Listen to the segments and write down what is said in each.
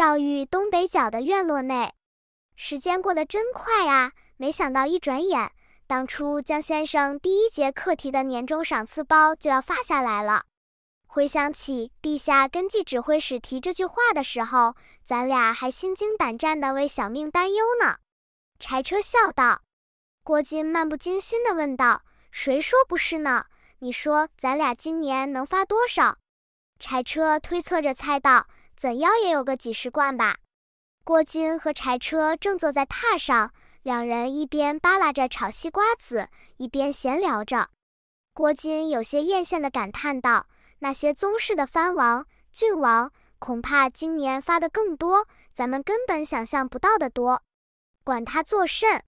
赵玉东北角的院落内，时间过得真快啊！没想到一转眼，当初江先生第一节课题的年终赏赐包就要发下来了。回想起陛下跟季指挥使提这句话的时候，咱俩还心惊胆战的为小命担忧呢。柴车笑道。郭金漫不经心地问道：“谁说不是呢？你说咱俩今年能发多少？”柴车推测着猜到。怎样也有个几十贯吧。郭金和柴车正坐在榻上，两人一边扒拉着炒西瓜子，一边闲聊着。郭金有些艳羡地感叹道：“那些宗室的藩王、郡王，恐怕今年发的更多，咱们根本想象不到的多。管他作甚。”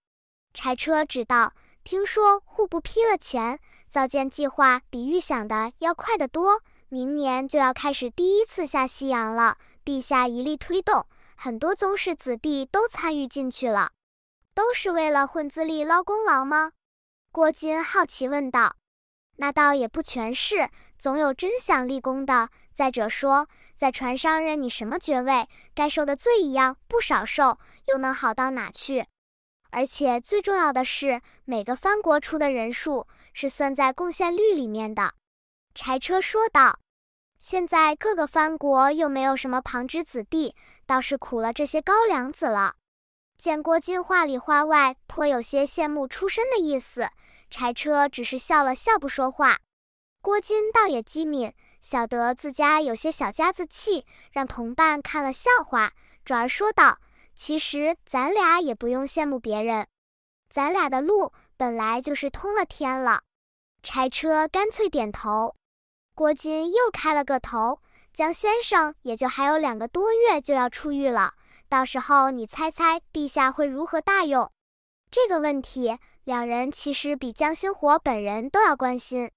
柴车指道：“听说户部批了钱，造舰计划比预想的要快得多。”明年就要开始第一次下西洋了，陛下一力推动，很多宗室子弟都参与进去了，都是为了混资历捞功劳吗？郭金好奇问道。那倒也不全是，总有真想立功的。再者说，在船上任你什么爵位，该受的罪一样不少受，又能好到哪去？而且最重要的是，每个藩国出的人数是算在贡献率里面的。柴车说道。现在各个藩国又没有什么旁支子弟，倒是苦了这些高粱子了。见郭金话里话外颇有些羡慕出身的意思，柴车只是笑了笑不说话。郭金倒也机敏，晓得自家有些小家子气，让同伴看了笑话，转而说道：“其实咱俩也不用羡慕别人，咱俩的路本来就是通了天了。”柴车干脆点头。郭金又开了个头，江先生也就还有两个多月就要出狱了，到时候你猜猜，陛下会如何大用？这个问题，两人其实比江心火本人都要关心。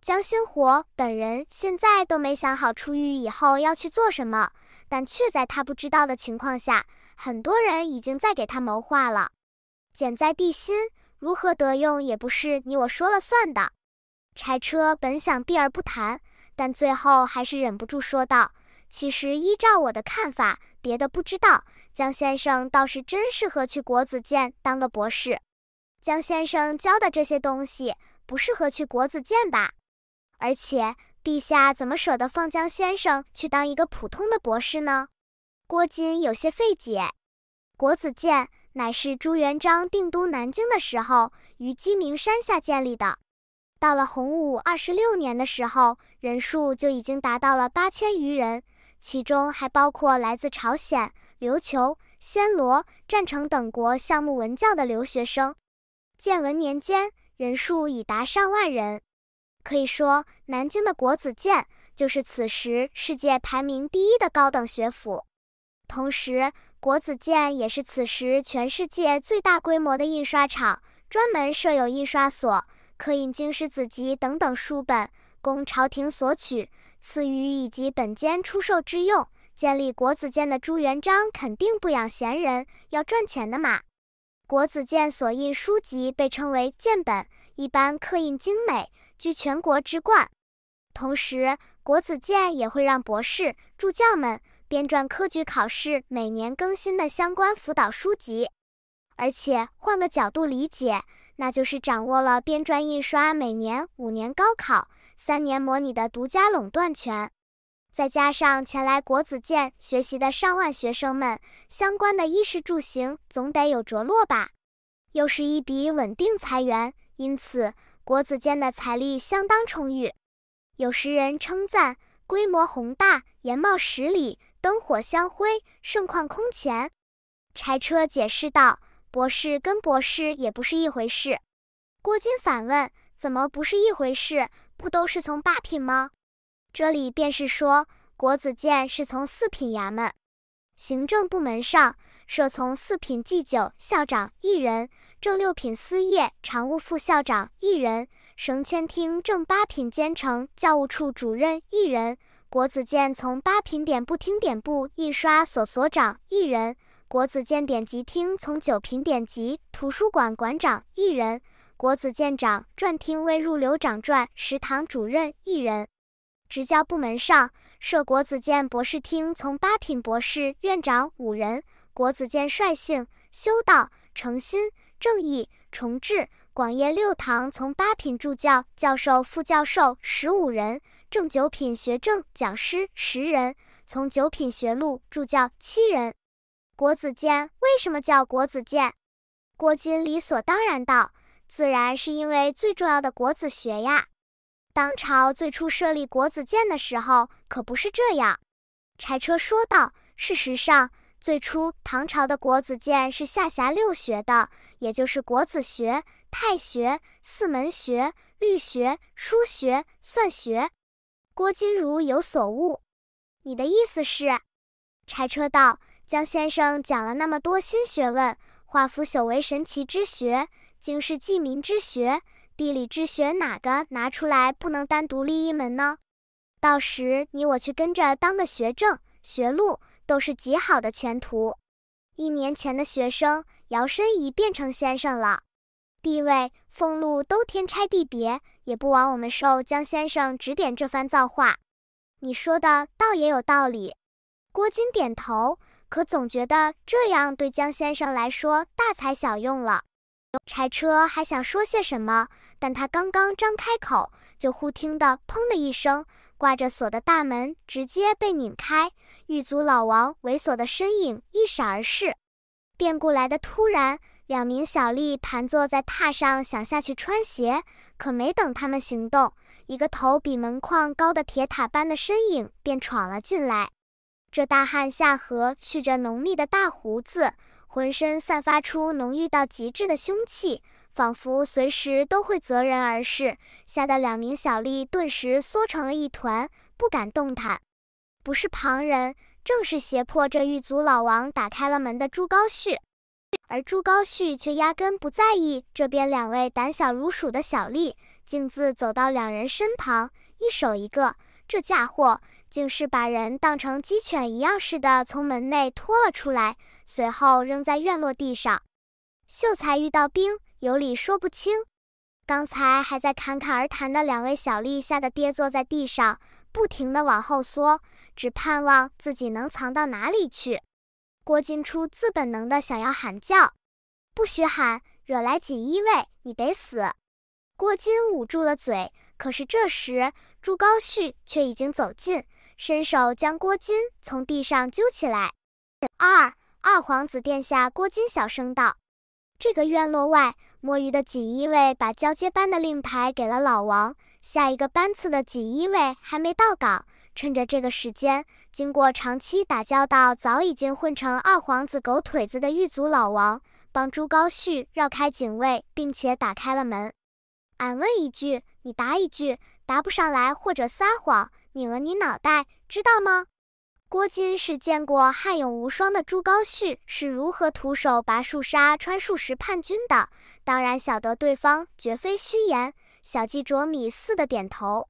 江心火本人现在都没想好出狱以后要去做什么，但却在他不知道的情况下，很多人已经在给他谋划了。简在地心如何得用，也不是你我说了算的。柴车本想避而不谈，但最后还是忍不住说道：“其实依照我的看法，别的不知道，江先生倒是真适合去国子监当个博士。江先生教的这些东西不适合去国子监吧？而且陛下怎么舍得放江先生去当一个普通的博士呢？”郭金有些费解。国子监乃是朱元璋定都南京的时候于鸡鸣山下建立的。到了洪武二十六年的时候，人数就已经达到了八千余人，其中还包括来自朝鲜、琉球、暹罗、占城等国项目文教的留学生。建文年间，人数已达上万人，可以说南京的国子监就是此时世界排名第一的高等学府。同时，国子监也是此时全世界最大规模的印刷厂，专门设有印刷所。刻印经史子集等等书本，供朝廷索取、赐予以及本间出售之用。建立国子监的朱元璋肯定不养闲人，要赚钱的嘛。国子监所印书籍被称为“鉴本”，一般刻印精美，居全国之冠。同时，国子监也会让博士、助教们编撰科举考试每年更新的相关辅导书籍。而且换个角度理解，那就是掌握了编撰印刷每年五年高考三年模拟的独家垄断权，再加上前来国子监学习的上万学生们，相关的衣食住行总得有着落吧？又是一笔稳定财源，因此国子监的财力相当充裕。有时人称赞规模宏大，延貌十里，灯火相辉，盛况空前。柴车解释道。博士跟博士也不是一回事，郭金反问：“怎么不是一回事？不都是从八品吗？”这里便是说，国子监是从四品衙门，行政部门上设从四品祭酒、校长一人，正六品司业、常务副校长一人，省签厅正八品监成教务处主任一人，国子监从八品典部厅典部印刷所所长一人。国子监典籍厅从九品典籍图书馆馆长一人，国子监长传厅未入流长传食堂主任一人。职教部门上设国子监博士厅从八品博士院长五人，国子监率性修道诚心正义重置。广业六堂从八品助教教授副教授十五人，正九品学政讲师十人，从九品学录助教七人。国子监为什么叫国子监？郭金理所当然道：“自然是因为最重要的国子学呀。”当朝最初设立国子监的时候可不是这样。柴车说道：“事实上，最初唐朝的国子监是下辖六学的，也就是国子学、太学、四门学、律学、书学、算学。”郭金如有所悟：“你的意思是？”柴车道。江先生讲了那么多新学问，化腐朽为神奇之学，经世济民之学，地理之学，哪个拿出来不能单独立一门呢？到时你我去跟着当个学政、学录，都是极好的前途。一年前的学生，摇身一变成先生了，地位、俸禄都天差地别，也不枉我们受江先生指点这番造化。你说的倒也有道理。郭金点头。可总觉得这样对江先生来说大材小用了。柴车还想说些什么，但他刚刚张开口，就忽听到“砰”的一声，挂着锁的大门直接被拧开，狱卒老王猥琐的身影一闪而逝。变故来的突然，两名小吏盘坐在榻上，想下去穿鞋，可没等他们行动，一个头比门框高的铁塔般的身影便闯了进来。这大汉下颌蓄着浓密的大胡子，浑身散发出浓郁到极致的凶气，仿佛随时都会择人而噬，吓得两名小吏顿时缩成了一团，不敢动弹。不是旁人，正是胁迫这狱卒老王打开了门的朱高煦。而朱高煦却压根不在意这边两位胆小如鼠的小吏，径自走到两人身旁，一手一个。这家伙竟是把人当成鸡犬一样似的从门内拖了出来，随后扔在院落地上。秀才遇到兵，有理说不清。刚才还在侃侃而谈的两位小吏吓得跌坐在地上，不停地往后缩，只盼望自己能藏到哪里去。郭金初自本能的想要喊叫，不许喊，惹来锦衣卫，你得死。郭金捂住了嘴，可是这时。朱高煦却已经走近，伸手将郭金从地上揪起来。二二皇子殿下，郭金小声道：“这个院落外摸鱼的锦衣卫把交接班的令牌给了老王，下一个班次的锦衣卫还没到岗。趁着这个时间，经过长期打交道，早已经混成二皇子狗腿子的狱卒老王，帮朱高煦绕开警卫，并且打开了门。”俺问一句，你答一句，答不上来或者撒谎，拧了你脑袋，知道吗？郭金是见过悍勇无双的朱高煦是如何徒手拔树、杀穿树石叛军的，当然晓得对方绝非虚言。小鸡啄米似的点头，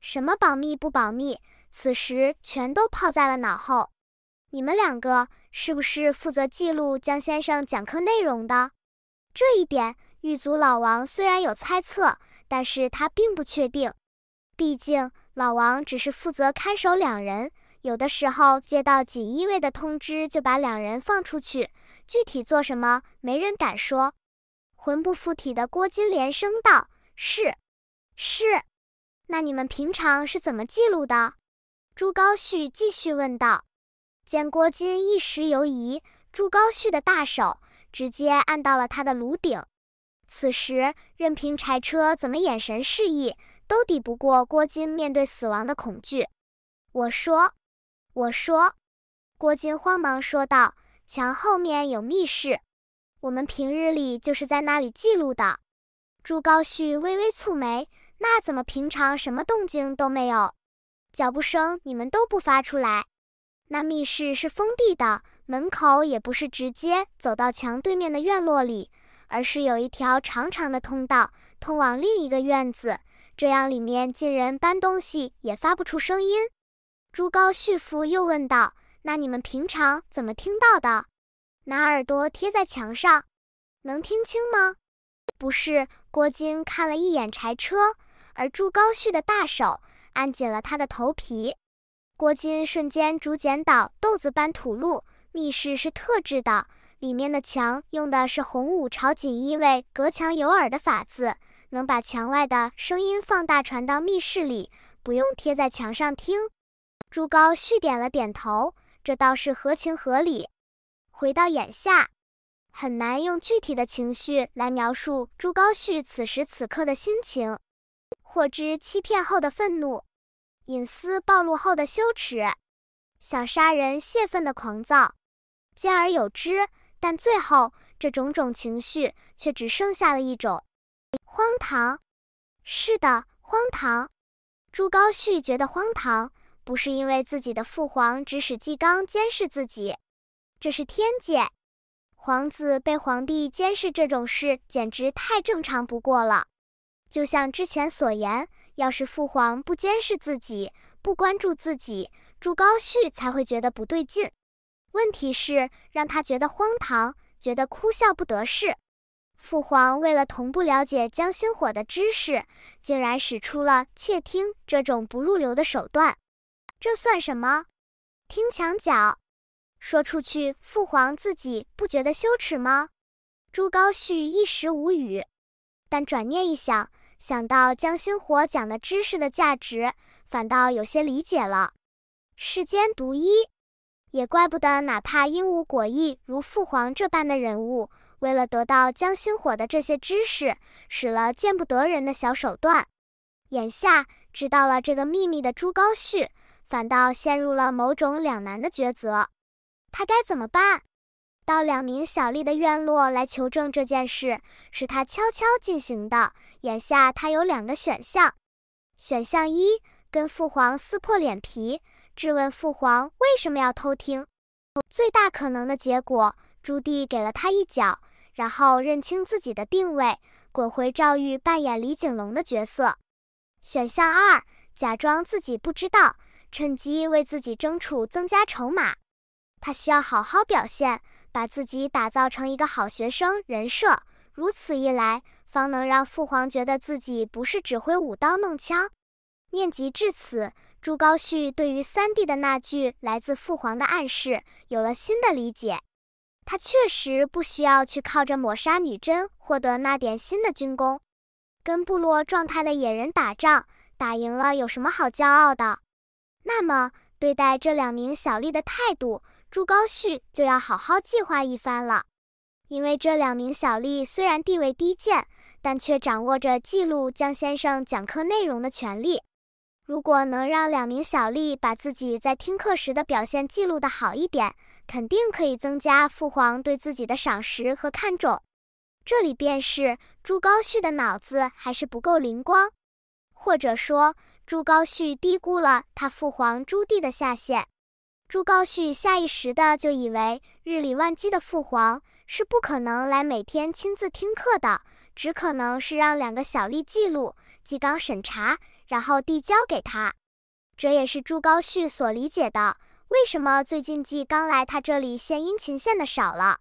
什么保密不保密，此时全都抛在了脑后。你们两个是不是负责记录江先生讲课内容的？这一点。狱卒老王虽然有猜测，但是他并不确定，毕竟老王只是负责看守两人，有的时候接到锦衣卫的通知就把两人放出去，具体做什么没人敢说。魂不附体的郭金连声道：“是，是。”那你们平常是怎么记录的？”朱高煦继续问道。见郭金一时犹疑，朱高煦的大手直接按到了他的颅顶。此时，任凭柴车怎么眼神示意，都抵不过郭金面对死亡的恐惧。我说：“我说。”郭金慌忙说道：“墙后面有密室，我们平日里就是在那里记录的。”朱高煦微微蹙眉：“那怎么平常什么动静都没有？脚步声你们都不发出来？那密室是封闭的，门口也不是直接走到墙对面的院落里。”而是有一条长长的通道通往另一个院子，这样里面进人搬东西也发不出声音。朱高煦夫又问道：“那你们平常怎么听到的？拿耳朵贴在墙上，能听清吗？”不是。郭金看了一眼柴车，而朱高煦的大手按紧了他的头皮。郭金瞬间竹简倒豆子般吐露：“密室是特制的。”里面的墙用的是洪武朝锦衣卫隔墙有耳的法子，能把墙外的声音放大传到密室里，不用贴在墙上听。朱高煦点了点头，这倒是合情合理。回到眼下，很难用具体的情绪来描述朱高煦此时此刻的心情：获知欺骗后的愤怒，隐私暴露后的羞耻，想杀人泄愤的狂躁，兼而有之。但最后，这种种情绪却只剩下了一种——荒唐。是的，荒唐。朱高煦觉得荒唐，不是因为自己的父皇指使纪纲监视自己，这是天界。皇子被皇帝监视这种事，简直太正常不过了。就像之前所言，要是父皇不监视自己，不关注自己，朱高煦才会觉得不对劲。问题是让他觉得荒唐，觉得哭笑不得。是父皇为了同步了解江心火的知识，竟然使出了窃听这种不入流的手段。这算什么？听墙角？说出去，父皇自己不觉得羞耻吗？朱高煦一时无语，但转念一想，想到江心火讲的知识的价值，反倒有些理解了。世间独一。也怪不得，哪怕英武果毅如父皇这般的人物，为了得到江心火的这些知识，使了见不得人的小手段。眼下知道了这个秘密的朱高煦，反倒陷入了某种两难的抉择。他该怎么办？到两名小吏的院落来求证这件事，是他悄悄进行的。眼下他有两个选项：选项一，跟父皇撕破脸皮。质问父皇为什么要偷听？最大可能的结果，朱棣给了他一脚，然后认清自己的定位，滚回赵玉扮演李景龙的角色。选项二，假装自己不知道，趁机为自己争储增加筹码。他需要好好表现，把自己打造成一个好学生人设，如此一来，方能让父皇觉得自己不是只会舞刀弄枪。念及至此。朱高煦对于三弟的那句来自父皇的暗示有了新的理解，他确实不需要去靠着抹杀女真获得那点新的军功，跟部落状态的野人打仗打赢了有什么好骄傲的？那么对待这两名小吏的态度，朱高煦就要好好计划一番了，因为这两名小吏虽然地位低贱，但却掌握着记录江先生讲课内容的权利。如果能让两名小吏把自己在听课时的表现记录的好一点，肯定可以增加父皇对自己的赏识和看重。这里便是朱高煦的脑子还是不够灵光，或者说朱高煦低估了他父皇朱棣的下限。朱高煦下意识的就以为日理万机的父皇是不可能来每天亲自听课的，只可能是让两个小吏记录、记纲审查。然后递交给他，这也是朱高煦所理解的。为什么最近纪刚来他这里献殷勤献的少了？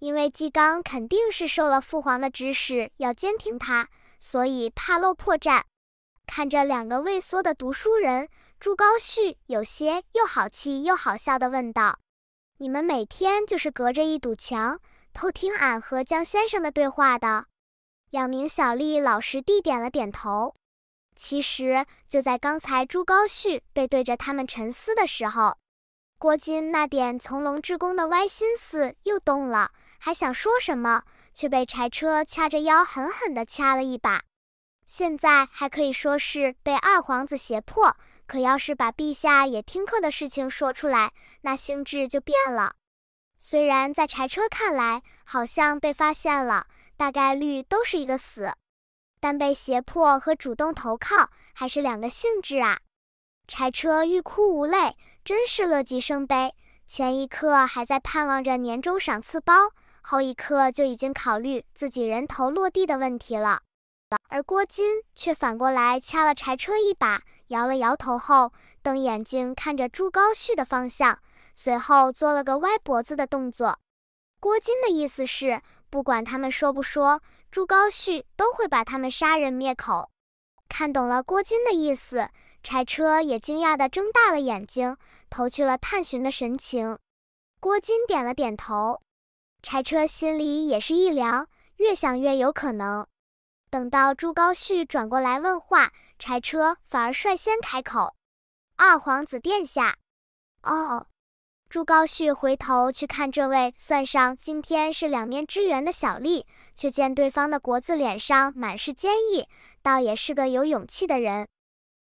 因为纪刚肯定是受了父皇的指使，要监听他，所以怕漏破绽。看着两个畏缩的读书人，朱高煦有些又好气又好笑地问道：“你们每天就是隔着一堵墙，偷听俺和江先生的对话的？”两名小吏老实地点了点头。其实就在刚才，朱高煦背对着他们沉思的时候，郭金那点从龙至公的歪心思又动了，还想说什么，却被柴车掐着腰狠狠地掐了一把。现在还可以说是被二皇子胁迫，可要是把陛下也听课的事情说出来，那性质就变了。虽然在柴车看来，好像被发现了，大概率都是一个死。但被胁迫和主动投靠还是两个性质啊！柴车欲哭无泪，真是乐极生悲。前一刻还在盼望着年终赏赐包，后一刻就已经考虑自己人头落地的问题了。而郭金却反过来掐了柴车一把，摇了摇头后，瞪眼睛看着朱高煦的方向，随后做了个歪脖子的动作。郭金的意思是，不管他们说不说。朱高煦都会把他们杀人灭口。看懂了郭金的意思，柴车也惊讶地睁大了眼睛，投去了探寻的神情。郭金点了点头，柴车心里也是一凉，越想越有可能。等到朱高煦转过来问话，柴车反而率先开口：“二皇子殿下，哦。”朱高煦回头去看这位算上今天是两面之缘的小丽，却见对方的国字脸上满是坚毅，倒也是个有勇气的人。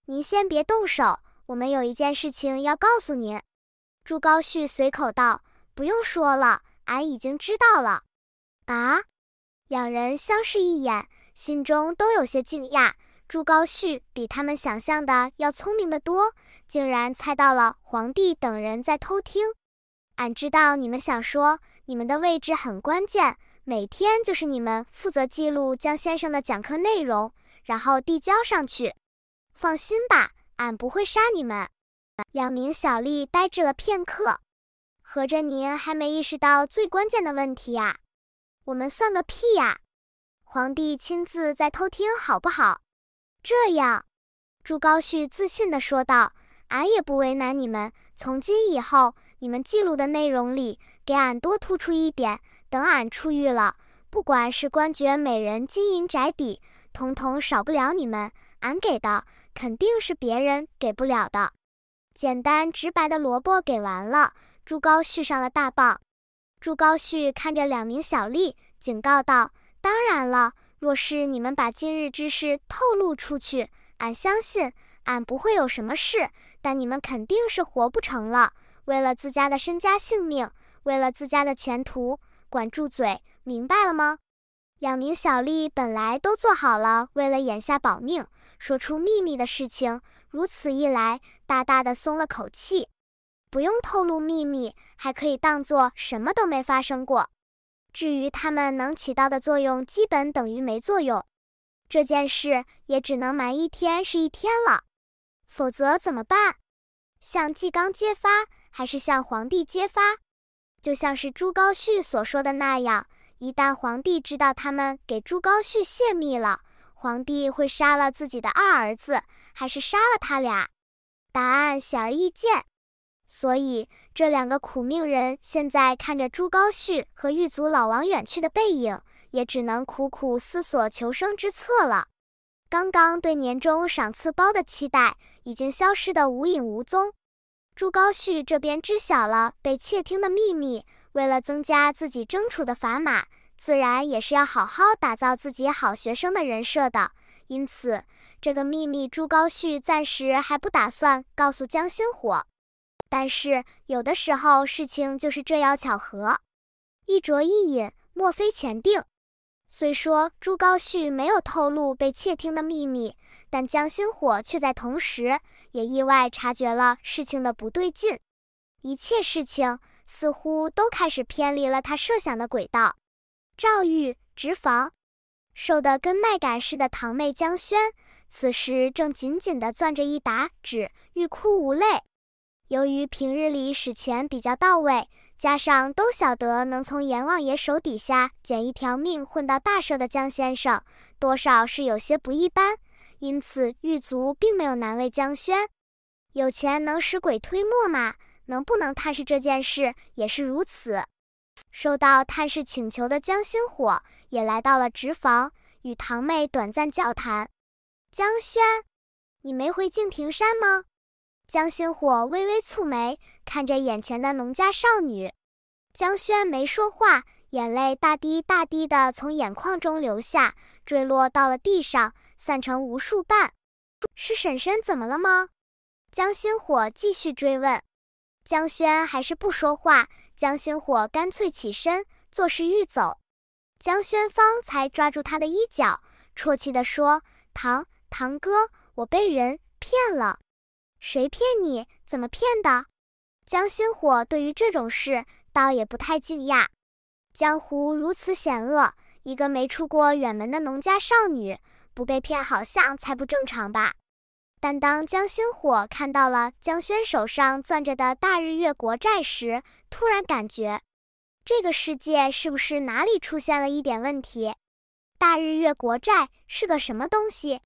您先别动手，我们有一件事情要告诉您。朱高煦随口道：“不用说了，俺已经知道了。”啊！两人相视一眼，心中都有些惊讶。朱高煦比他们想象的要聪明的多，竟然猜到了皇帝等人在偷听。俺知道你们想说，你们的位置很关键，每天就是你们负责记录江先生的讲课内容，然后递交上去。放心吧，俺不会杀你们。两名小吏呆滞了片刻，合着您还没意识到最关键的问题呀？我们算个屁呀！皇帝亲自在偷听，好不好？这样，朱高煦自信地说道。俺也不为难你们，从今以后，你们记录的内容里给俺多突出一点。等俺出狱了，不管是官爵、美人、金银、宅邸，统统少不了你们。俺给的肯定是别人给不了的。简单直白的萝卜给完了，朱高煦上了大棒。朱高煦看着两名小吏，警告道：“当然了，若是你们把今日之事透露出去，俺相信。”俺不会有什么事，但你们肯定是活不成了。为了自家的身家性命，为了自家的前途，管住嘴，明白了吗？两名小丽本来都做好了为了眼下保命说出秘密的事情，如此一来，大大的松了口气，不用透露秘密，还可以当做什么都没发生过。至于他们能起到的作用，基本等于没作用。这件事也只能瞒一天是一天了。否则怎么办？向纪纲揭发，还是向皇帝揭发？就像是朱高煦所说的那样，一旦皇帝知道他们给朱高煦泄密了，皇帝会杀了自己的二儿子，还是杀了他俩？答案显而易见。所以，这两个苦命人现在看着朱高煦和狱卒老王远去的背影，也只能苦苦思索求生之策了。刚刚对年终赏赐包的期待已经消失得无影无踪，朱高煦这边知晓了被窃听的秘密，为了增加自己争储的砝码，自然也是要好好打造自己好学生的人设的，因此这个秘密朱高煦暂时还不打算告诉江心火。但是有的时候事情就是这样巧合，一着一引，莫非前定？虽说朱高煦没有透露被窃听的秘密，但江心火却在同时也意外察觉了事情的不对劲。一切事情似乎都开始偏离了他设想的轨道。赵玉直房，瘦得跟麦秆似的堂妹江萱，此时正紧紧地攥着一沓纸，欲哭无泪。由于平日里使钱比较到位。加上都晓得能从阎王爷手底下捡一条命混到大赦的江先生，多少是有些不一般，因此狱卒并没有难为江轩。有钱能使鬼推磨嘛，能不能探视这件事也是如此。收到探视请求的江星火也来到了直房，与堂妹短暂交谈。江轩，你没回敬亭山吗？江心火微微蹙眉，看着眼前的农家少女江轩，没说话，眼泪大滴大滴的从眼眶中流下，坠落到了地上，散成无数瓣。是婶婶怎么了吗？江心火继续追问。江轩还是不说话。江心火干脆起身，作势欲走。江轩方才抓住他的衣角，啜泣的说：“堂堂哥，我被人骗了。”谁骗你？怎么骗的？江心火对于这种事倒也不太惊讶。江湖如此险恶，一个没出过远门的农家少女不被骗好像才不正常吧？但当江心火看到了江轩手上攥着的大日月国债时，突然感觉这个世界是不是哪里出现了一点问题？大日月国债是个什么东西？